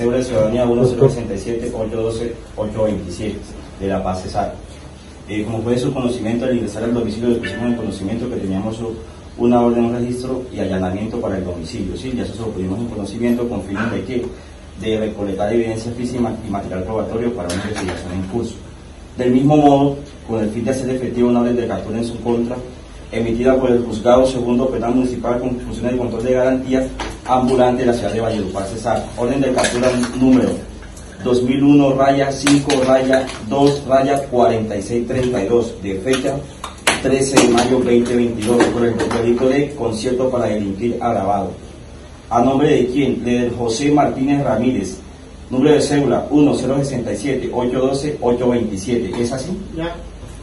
cédula de ciudadanía 827 de la Paz Cesar. Eh, como fue de su conocimiento, al ingresar al domicilio le pusimos el conocimiento que teníamos una orden de registro y allanamiento para el domicilio, ¿sí? Ya eso se lo en conocimiento con fines de que de recolectar evidencias físicas y material probatorio para una investigación en curso. Del mismo modo, con el fin de hacer efectiva una orden de captura en su contra, emitida por el juzgado segundo penal municipal con funciones de control de garantías ambulante de la ciudad de Valledupar, César. Orden de captura número 2001 raya 5 raya 2 raya 4632 de fecha 13 de mayo 2022 por el delito de concierto para delinquir agravado. ¿A nombre de quién? De José Martínez Ramírez. Número de cédula 1067-812-827. ¿Es así? Ya.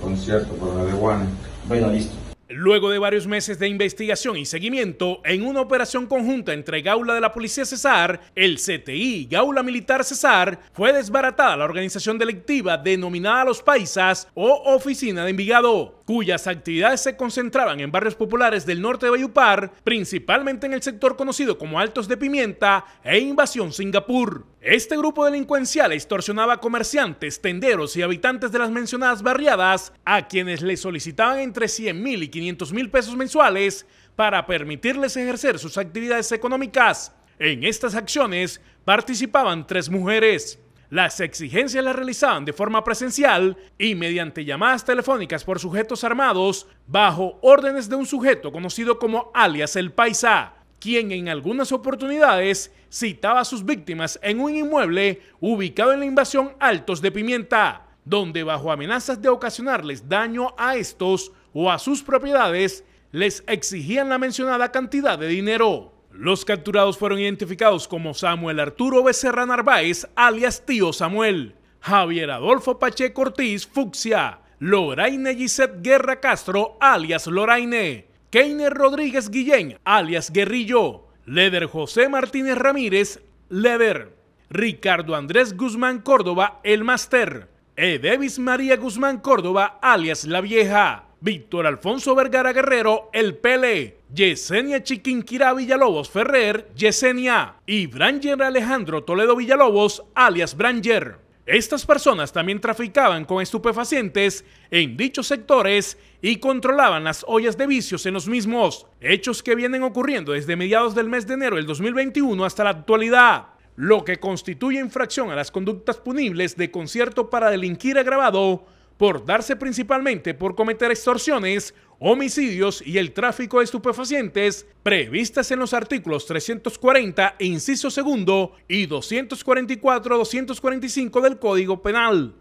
Concierto para la de Juana. Bueno, listo. Luego de varios meses de investigación y seguimiento, en una operación conjunta entre Gaula de la Policía Cesar, el CTI Gaula Militar Cesar, fue desbaratada la organización delictiva denominada Los Paisas o Oficina de Envigado, cuyas actividades se concentraban en barrios populares del norte de Bayupar, principalmente en el sector conocido como Altos de Pimienta e Invasión Singapur. Este grupo delincuencial extorsionaba a comerciantes, tenderos y habitantes de las mencionadas barriadas, a quienes les solicitaban entre 100 mil y 500 mil pesos mensuales para permitirles ejercer sus actividades económicas. En estas acciones participaban tres mujeres. Las exigencias las realizaban de forma presencial y mediante llamadas telefónicas por sujetos armados bajo órdenes de un sujeto conocido como alias el Paisa quien en algunas oportunidades citaba a sus víctimas en un inmueble ubicado en la invasión Altos de Pimienta, donde bajo amenazas de ocasionarles daño a estos o a sus propiedades, les exigían la mencionada cantidad de dinero. Los capturados fueron identificados como Samuel Arturo Becerra Narváez, alias Tío Samuel, Javier Adolfo Pacheco Cortiz, Fuxia, Loraine Gisette Guerra Castro, alias Loraine, Keiner Rodríguez Guillén, alias Guerrillo, Leder José Martínez Ramírez, Leder, Ricardo Andrés Guzmán Córdoba, el Master, E. Davis María Guzmán Córdoba, alias La Vieja, Víctor Alfonso Vergara Guerrero, El Pele, Yesenia Chiquinquirá Villalobos Ferrer, Yesenia, y Branger Alejandro Toledo Villalobos, alias Branger. Estas personas también traficaban con estupefacientes en dichos sectores y controlaban las ollas de vicios en los mismos, hechos que vienen ocurriendo desde mediados del mes de enero del 2021 hasta la actualidad, lo que constituye infracción a las conductas punibles de concierto para delinquir agravado por darse principalmente por cometer extorsiones, homicidios y el tráfico de estupefacientes previstas en los artículos 340, inciso segundo, y 244-245 del Código Penal.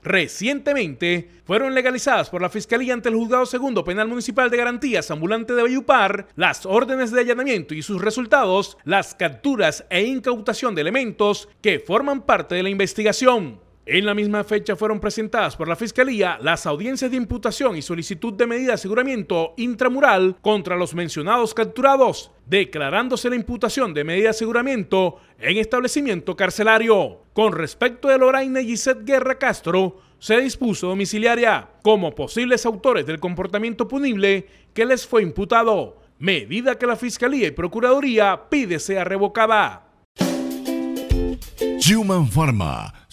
Recientemente fueron legalizadas por la Fiscalía ante el Juzgado Segundo Penal Municipal de Garantías Ambulante de Bayupar las órdenes de allanamiento y sus resultados, las capturas e incautación de elementos que forman parte de la investigación. En la misma fecha fueron presentadas por la Fiscalía las audiencias de imputación y solicitud de medida de aseguramiento intramural contra los mencionados capturados, declarándose la imputación de medida de aseguramiento en establecimiento carcelario. Con respecto de Loraine Gisette Guerra Castro, se dispuso domiciliaria como posibles autores del comportamiento punible que les fue imputado, medida que la Fiscalía y Procuraduría pide sea revocada. Human